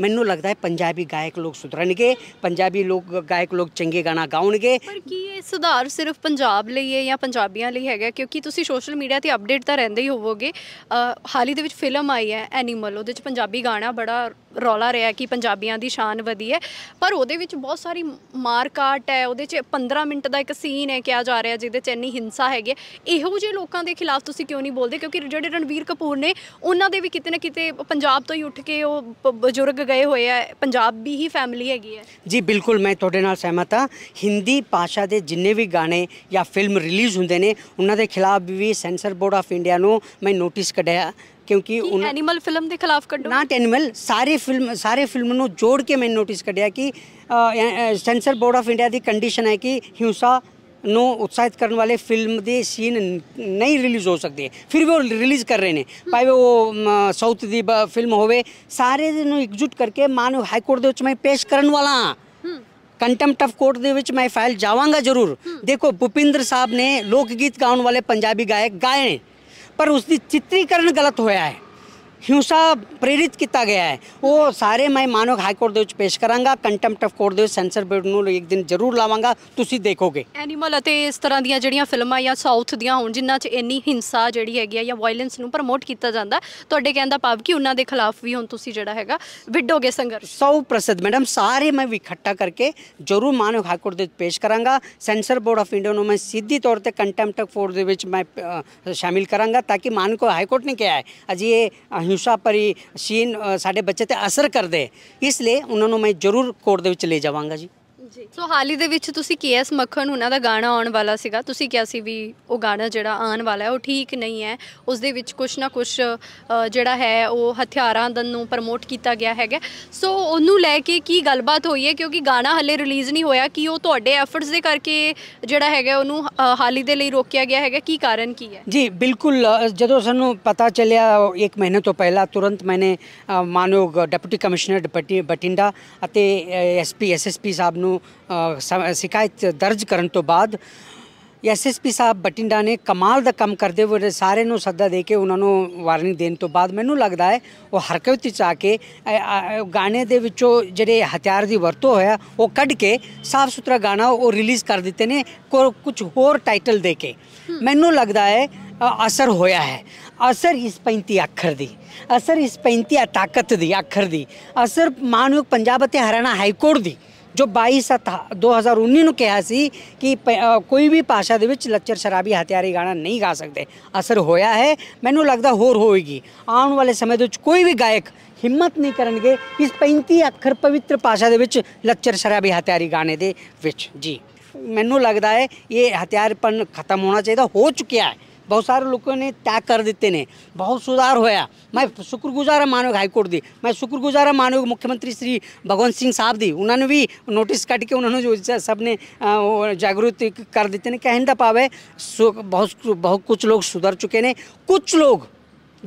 ਮੈਨੂੰ ਲੱਗਦਾ ਹੈ ਪੰਜਾਬੀ ਗਾਇਕ ਲੋਕ ਸੁਧਰਨਗੇ ਪੰਜਾਬੀ ਲੋਕ ਗਾਇਕ ਲੋਕ ਚੰਗੇ ਗਾਣਾ ਗਾਉਣਗੇ ਪਰ ਕੀ ਇਹ ਸੁਧਾਰ ਸਿਰਫ ਪੰਜਾਬ ਲਈ ਹੈ ਜਾਂ ਪੰਜਾਬੀਆਂ ਲਈ ਹੈਗਾ ਕਿਉਂਕਿ ਤੁਸੀਂ ਸੋਸ਼ਲ ਮੀਡੀਆ ਤੇ ਅਪਡੇਟ ਤਾਂ ਰਹਿੰਦੇ ਹੀ ਹੋਵੋਗੇ ਹਾਲੀ ਦੇ ਵਿੱਚ ਫਿਲਮ ਆਈ ਹੈ ਐਨੀਮਲ ਉਹਦੇ ਵਿੱਚ ਪੰਜਾਬੀ ਗਾਣਾ ਬੜਾ ਰੋਲਾ ਰਿਹਾ ਕਿ ਪੰਜਾਬੀਆਂ ਦੀ ਸ਼ਾਨ ਵਧੀ ਹੈ ਪਰ ਉਹਦੇ ਵਿੱਚ ਬਹੁਤ ਸਾਰੀ ਮਾਰ ਕਾਟ ਹੈ ਉਹਦੇ 'ਚ 15 ਮਿੰਟ ਦਾ ਇੱਕ ਸੀਨ ਹੈ ਕਿਹਾ ਜਾ ਰਿਹਾ ਜਿਹਦੇ 'ਚ ਇੰਨੀ ਹਿੰਸਾ ਹੈਗੀ ਇਹੋ ਜਿਹੇ ਲੋਕਾਂ ਦੇ ਖਿਲਾਫ ਤੁਸੀਂ ਕਿਉਂ ਨਹੀਂ ਬੋਲਦੇ ਕਿਉਂਕਿ ਜਿਹੜੇ ਰਣਵੀਰ ਕਪੂਰ ਨੇ ਉਹਨਾਂ ਦੇ ਵੀ ਕਿਤੇ ਨਾ ਕਿਤੇ ਪੰਜਾਬ ਤੋਂ ਹੀ ਉੱਠ ਕੇ ਉਹ ਬਜ਼ੁਰਗ ਗਏ ਹੋਏ ਆ ਪੰਜਾਬੀ ਹੀ ਫੈਮਿਲੀ ਹੈਗੀ ਹੈ ਜੀ ਬਿਲਕੁਲ ਮੈਂ ਤੁਹਾਡੇ ਨਾਲ ਸਹਿਮਤ ਹਾਂ ਹਿੰਦੀ ਭਾਸ਼ਾ ਦੇ ਜਿੰਨੇ ਵੀ ਗਾਣੇ ਜਾਂ ਫਿਲਮ ਰਿਲੀਜ਼ ਹੁੰਦੇ ਨੇ ਉਹਨਾਂ ਦੇ ਖਿਲਾਫ ਵੀ ਸੈਂਸਰ ਬੋਰਡ ਆਫ ਇੰਡੀਆ ਨੂੰ ਮੈਂ ਨੋਟਿਸ ਕਢਿਆ ਕਿਉਂਕਿ ਉਹ ਐਨੀਮਲ ਫਿਲਮ ਦੇ ਖਿਲਾਫ ਕੱਢੋ ਨਾ ਐਨੀਮਲ ਸਾਰੇ ਫਿਲਮ ਸਾਰੇ ਫਿਲਮ ਨੂੰ ਜੋੜ ਕੇ ਮੈਂ ਨੋਟਿਸ ਕੱਢਿਆ ਕਿ ਸੈਂਸਰ ਬੋਰਡ ਆਫ ਇੰਡੀਆ ਦੀ ਕੰਡੀਸ਼ਨ ਹੈ ਕਿ ਹਿੰਸਾ ਨੂੰ ਉਤਸ਼ਾਹਿਤ ਕਰਨ ਵਾਲੇ ਫਿਲਮ ਦੇ ਸੀਨ ਨਹੀਂ ਰਿਲੀਜ਼ ਹੋ ਸਕਦੇ ਫਿਰ ਵੀ ਉਹ ਰਿਲੀਜ਼ ਕਰ ਰਹੇ ਨੇ ਭਾਵੇਂ ਉਹ ਸਾਊਥ ਦੀ ਫਿਲਮ ਹੋਵੇ ਸਾਰੇ ਨੂੰ ਇਕਜੁੱਟ ਕਰਕੇ ਮਾਨ ਹਾਈ ਕੋਰਟ ਦੇ ਵਿੱਚ ਮੈਂ ਪੇਸ਼ ਕਰਨ ਵਾਲਾ ਹਾਂ ਕੰਟੈਂਪਟ ਆਫ ਕੋਰਟ ਦੇ ਵਿੱਚ ਮੈਂ ਫਾਈਲ ਜਾਵਾਂਗਾ ਜ਼ਰੂਰ ਦੇਖੋ ਭੁਪਿੰਦਰ ਸਾਹਿਬ ਨੇ ਲੋਕ ਗੀਤ ਗਾਉਣ ਵਾਲੇ ਪੰਜਾਬੀ ਗਾਇਕ ਗਾਏ ਨੇ ਪਰ ਉਸ ਦੀ ਚਿੱਤਰੀਕਰਨ ਗਲਤ ਹੋਇਆ ਹੈ ਹਿੰਸਾ ਪ੍ਰੇਰਿਤ ਕੀਤਾ ਗਿਆ ਹੈ ਉਹ ਸਾਰੇ ਮੈਂ ਮਾਨੋ ਹਾਈ ਕੋਰਟ ਦੇ ਵਿੱਚ ਪੇਸ਼ ਕਰਾਂਗਾ ਕੰਟੈਂਪਟ ਆਫ ਕੋਰਟ ਦੇ ਵਿੱਚ ਸੈਂਸਰ ਬੋਰਡ ਨੂੰ ਇੱਕ ਦਿਨ ਜ਼ਰੂਰ ਲਾਵਾਂਗਾ ਤੁਸੀਂ ਦੇਖੋਗੇ ਐਨੀਮਲ ਅਤੇ ਇਸ ਤਰ੍ਹਾਂ ਦੀਆਂ ਜਿਹੜੀਆਂ ਫਿਲਮਾਂ ਜਾਂ ਸਾਊਥ ਦੀਆਂ ਹੋਣ ਜਿਨ੍ਹਾਂ 'ਚ ਇੰਨੀ ਹਿੰਸਾ ਜਿਹੜੀ ਹੈਗੀ ਆ ਜਾਂ ਵਾਇਲੈਂਸ ਨੂੰ ਪ੍ਰਮੋਟ ਕੀਤਾ ਜਾਂਦਾ ਤੁਹਾਡੇ ਕਹਿੰਦਾ ਭਾਵ ਕਿ ਉਹਨਾਂ ਦੇ ਖਿਲਾਫ ਵੀ ਹੁਣ ਤੁਸੀਂ ਜਿਹੜਾ ਹੈਗਾ ਵਿਡੋਗੇ ਸੰਘਰਸ਼ 100% ਮੈਡਮ ਸਾਰੇ ਮੈਂ ਇਕੱਠਾ ਕਰਕੇ ਜ਼ਰੂਰ ਮਾਨੋ ਹਾਈ ਕੋਰਟ ਦੇ ਵਿੱਚ ਪੇਸ਼ ਕਰਾਂਗਾ ਸੈਂਸਰ ਬੋਰਡ ਆਫ ਇੰਡੀਆ ਨੂੰ ਮੈਂ ਸਿੱਧੀ ਤੌਰ ਤੇ ਕੰਟੈਂਪਟ ਆਫ ਕੋਰਟ ਦੇ ਵਿੱਚ ਮੈਂ ਸ਼ਾਮਿਲ ਕਰਾਂਗਾ ਤਾਂ ਕਿ ਮਾਨ ਕੋ ਹਾਈ ਕੋਰਟ ਨੇ ਕਿਹਾ ਹੈ ਅਜੀ ਇਹ ਹਿੰਸਾ ਭਰੀ ਸੀਨ ਸਾਡੇ ਬੱਚੇ ਤੇ ਅਸਰ ਕਰਦੇ ਇਸ ਲਈ ਉਹਨਾਂ ਨੂੰ ਮੈਂ ਜ਼ਰੂਰ ਕੋਰਟ ਦੇ ਵਿੱਚ ਲੈ ਜਾਵਾਂਗਾ ਜੀ ਜੀ ਸੋ ਹਾਲੀ ਦੇ ਵਿੱਚ ਤੁਸੀਂ ਕੇਐਸ ਮੱਖਣ ਉਹਨਾਂ ਦਾ ਗਾਣਾ ਆਉਣ ਵਾਲਾ ਸੀਗਾ ਤੁਸੀਂ ਕਿਹਾ ਸੀ ਵੀ ਉਹ ਗਾਣਾ ਜਿਹੜਾ ਆਉਣ ਵਾਲਾ ਹੈ ਉਹ ਠੀਕ ਨਹੀਂ ਹੈ ਉਸ ਦੇ ਵਿੱਚ ਕੁਝ ਨਾ ਕੁਝ ਜਿਹੜਾ ਹੈ ਉਹ ਹਥਿਆਰਾਂ ਨੂੰ ਪ੍ਰਮੋਟ ਕੀਤਾ ਗਿਆ ਹੈਗਾ ਸੋ ਉਹਨੂੰ ਲੈ ਕੇ ਕੀ ਗੱਲਬਾਤ ਹੋਈ ਹੈ ਕਿਉਂਕਿ ਗਾਣਾ ਹਲੇ ਰਿਲੀਜ਼ ਨਹੀਂ ਹੋਇਆ ਕਿ ਉਹ ਤੁਹਾਡੇ ਐਫਰਟਸ ਦੇ ਕਰਕੇ ਜਿਹੜਾ ਹੈਗਾ ਉਹਨੂੰ ਹਾਲੀ ਦੇ ਲਈ ਰੋਕਿਆ ਗਿਆ ਹੈਗਾ ਕੀ ਕਾਰਨ ਕੀ ਹੈ ਜੀ ਬਿਲਕੁਲ ਜਦੋਂ ਸਾਨੂੰ ਪਤਾ ਚੱਲਿਆ ਇੱਕ ਮਹੀਨੇ ਤੋਂ ਪਹਿਲਾਂ ਤੁਰੰਤ ਮੈਨੇ ਮਾਨੋਗ ਡਿਪਟੀ ਕਮਿਸ਼ਨਰ ਡਿਪਟੀ ਬਟਿੰਡਾ ਅਤੇ ਐਸਪੀ ਐਸਐਸਪੀ ਸਾਹਿਬ ਨੂੰ ਸ਼ਿਕਾਇਤ ਦਰਜ ਕਰਨ ਤੋਂ ਬਾਅਦ ਐਸਐਸਪੀ ਸਾਹਿਬ ਬਟਿੰਡਾ ਨੇ ਕਮਾਲ ਦਾ ਕੰਮ ਕਰਦੇ ਹੋਏ ਸਾਰੇ ਨੂੰ ਸੱਦਾ ਦੇ ਕੇ ਉਹਨਾਂ ਨੂੰ ਵਾਰਨਿੰਗ ਦੇਣ ਤੋਂ ਬਾਅਦ ਮੈਨੂੰ ਲੱਗਦਾ ਹੈ ਉਹ ਹਰਕਤ ਵਿੱਚ ਆ ਕੇ ਗਾਣੇ ਦੇ ਵਿੱਚੋਂ ਜਿਹੜੇ ਹਥਿਆਰ ਦੀ ਵਰਤੋਂ ਹੋਇਆ ਉਹ ਕੱਢ ਕੇ ਸਾਫ ਸੁਥਰਾ ਗਾਣਾ ਉਹ ਰਿਲੀਜ਼ ਕਰ ਦਿੱਤੇ ਨੇ ਕੁਝ ਹੋਰ ਟਾਈਟਲ ਦੇ ਕੇ ਮੈਨੂੰ ਲੱਗਦਾ ਹੈ ਅਸਰ ਹੋਇਆ ਹੈ ਅਸਰ ਇਸ 35 ਅੱਖਰ ਦੀ ਅਸਰ ਇਸ 35 ਤਾਕਤ ਦੀ ਅੱਖਰ ਦੀ ਅਸਰ ਮਾਨਯੋਗ ਪੰਜਾਬ ਅਤੇ ਹਰਿਆਣਾ ਹਾਈ ਕੋਰਟ ਦੀ ਜੋ 22 7 2019 ਨੂੰ ਕਿਹਾ ਸੀ ਕਿ ਕੋਈ ਵੀ ਭਾਸ਼ਾ ਦੇ ਵਿੱਚ ਲੱਚਰ ਸ਼ਰਾਬੀ ਹਥਿਆਰੀ ਗਾਣਾ ਨਹੀਂ ਗਾ ਸਕਦੇ ਅਸਰ ਹੋਇਆ ਹੈ ਮੈਨੂੰ ਲੱਗਦਾ ਹੋਰ ਹੋਏਗੀ ਆਉਣ ਵਾਲੇ ਸਮੇਂ ਦੇ ਵਿੱਚ ਕੋਈ ਵੀ ਗਾਇਕ ਹਿੰਮਤ ਨਹੀਂ ਕਰਨਗੇ ਇਸ 35 ਅੱਖਰ ਪਵਿੱਤਰ ਭਾਸ਼ਾ ਦੇ ਵਿੱਚ ਲੱਚਰ ਸ਼ਰਾਬੀ ਹਥਿਆਰੀ ਗਾਣੇ ਦੇ ਵਿੱਚ ਜੀ ਮੈਨੂੰ ਲੱਗਦਾ ਹੈ ਇਹ ਹਥਿਆਰਪਨ ਖਤਮ ਹੋਣਾ ਚਾਹੀਦਾ ਹੋ ਚੁੱਕਿਆ ਹੈ बहुत सारे लोगों ने त्याग कर देते ने बहुत सुधार होया मैं शुक्रगुजार मानोग हाईकोर्ट दी मैं शुक्रगुजार मानोग मुख्यमंत्री श्री भगवंत सिंह साहब दी उन्होंने भी नोटिस काट के उन्होंने जो सबने जागरूक कर देते ने कहने पावे बहुत बहुत कुछ लोग सुधर चुके ने कुछ लोग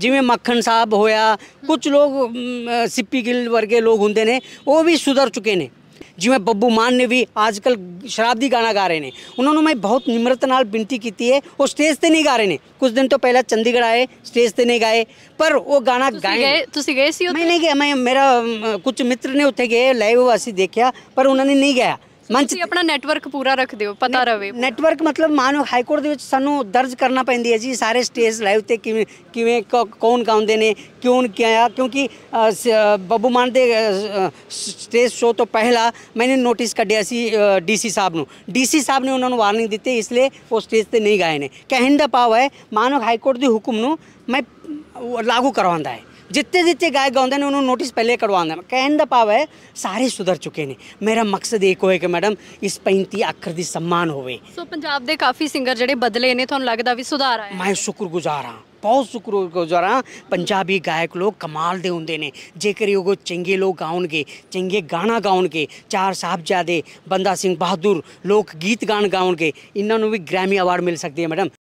जिमें मक्खन साहब होया कुछ लोग सिप्पी गिल वर्गे लोग होंगे ने वो भी सुधर चुके ने ਜਿਵੇਂ ਬੱਬੂ ਮਾਨ ਨੇ ਵੀ ਅੱਜਕੱਲ ਸ਼ਰਾਬ ਦੀ ਗਾਣਾ ਗਾ ਰਹੇ ਨੇ ਉਹਨਾਂ ਨੂੰ ਮੈਂ ਬਹੁਤ ਨਿਮਰਤ ਨਾਲ ਬੇਨਤੀ ਕੀਤੀ ਹੈ ਉਹ ਸਟੇਜ ਤੇ ਨਹੀਂ ਗਾ ਰਹੇ ਨੇ ਕੁਝ ਦਿਨ ਤੋਂ ਪਹਿਲਾਂ ਚੰਡੀਗੜ੍ਹ ਆਏ ਸਟੇਜ ਤੇ ਨਹੀਂ ਗਾਏ ਪਰ ਉਹ ਗਾਣਾ ਗਾਏ ਤੁਸੀਂ ਗਏ ਸੀ ਉੱਥੇ ਮੈਂ ਨਹੀਂ ਗਿਆ ਮੈਂ ਮੇਰਾ ਕੁਝ ਮਿੱਤਰ ਨੇ ਉੱਥੇ ਗਏ ਲਾਈਵ ਵਾਸੀ ਦੇਖਿਆ ਪਰ ਉਹਨਾਂ ਨੇ ਨਹੀਂ ਗਿਆ ਮੰਚ ਤੁਸੀਂ ਆਪਣਾ ਨੈਟਵਰਕ ਪੂਰਾ ਰੱਖਦੇ ਹੋ ਪਤਾ ਰਵੇ ਨੈਟਵਰਕ ਮਤਲਬ ਮਾਨੋ ਹਾਈ ਕੋਰਟ ਦੇ ਵਿੱਚ ਸਾਨੂੰ ਦਰਜ ਕਰਨਾ ਪੈਂਦੀ ਹੈ ਜੀ ਸਾਰੇ ਸਟੇਜ ਲਾਈਵ ਤੇ ਕਿਵੇਂ ਕਿਵੇਂ ਕੌਣ ਗਾਉਂਦੇ ਨੇ ਕਿਉਂ ਕਿਹਾ ਕਿਉਂਕਿ ਬੱਬੂ ਮਾਨ ਦੇ ਸਟੇਜ ਸ਼ੋਅ ਤੋਂ ਪਹਿਲਾਂ ਮੈਨੇ ਨੋਟਿਸ ਕੱਢਿਆ ਸੀ ਡੀਸੀ ਸਾਹਿਬ ਨੂੰ ਡੀਸੀ ਸਾਹਿਬ ਨੇ ਉਹਨਾਂ ਨੂੰ ਵਾਰਨਿੰਗ ਦਿੱਤੀ ਇਸ ਲਈ ਉਹ ਸਟੇਜ ਤੇ ਨਹੀਂ ਗਾਏ ਨੇ ਕਹਿਣ ਦਾ ਭਾਵ ਹੈ ਮਾਨੋ ਹਾਈ ਕੋਰਟ ਦੇ ਹੁਕਮ ਨੂੰ ਮੈਂ ਲਾਗੂ ਕਰਵਾਉਂਦਾ ਹੈ ਜਿੱਤੇ ਜਿੱਤੇ ਗਾਇਕ ਗਾਉਂਦੇ ਨੇ ਉਹਨੂੰ ਨੋਟਿਸ ਪਹਿਲੇ ਕਰਵਾਉਂਦੇ ਨੇ ਕਹਿਣ ਦਾ ਭਾਵ ਹੈ ਸਾਰੇ ਸੁਧਰ ਚੁੱਕੇ ਨੇ ਮੇਰਾ ਮਕਸਦ ਇੱਕ ਹੋਏ ਕਿ ਮੈਡਮ ਇਸ 35 ਅੱਖਰ ਦੀ ਸਨਮਾਨ ਹੋਵੇ ਸੋ ਪੰਜਾਬ ਦੇ ਕਾਫੀ ਸਿੰਗਰ ਜਿਹੜੇ ਬਦਲੇ ਨੇ ਤੁਹਾਨੂੰ ਲੱਗਦਾ ਵੀ ਸੁਧਾਰ ਆਇਆ ਮੈਂ ਸ਼ੁਕਰਗੁਜ਼ਾਰ ਹਾਂ ਬਹੁਤ ਸ਼ੁਕਰਗੁਜ਼ਾਰ ਹਾਂ ਪੰਜਾਬੀ ਗਾਇਕ ਲੋਕ ਕਮਾਲ ਦੇ ਹੁੰਦੇ ਨੇ ਜੇਕਰ ਉਹ ਚੰਗੇ ਲੋਕ ਗਾਉਣਗੇ ਚੰਗੇ ਗਾਣਾ ਗਾਉਣਗੇ ਚਾਰ ਸਾਹਿਬਜ਼ਾਦੇ ਬੰਦਾ ਸਿੰਘ ਬਹਾਦਰ ਲੋਕ ਗੀਤ ਗਾਣ ਗਾਉਣਗੇ ਇਹਨਾਂ ਨੂੰ ਵੀ ਗ੍ਰੈਮੀ ਅਵਾਰਡ ਮਿਲ ਸਕਦੀ ਹੈ ਮੈਡਮ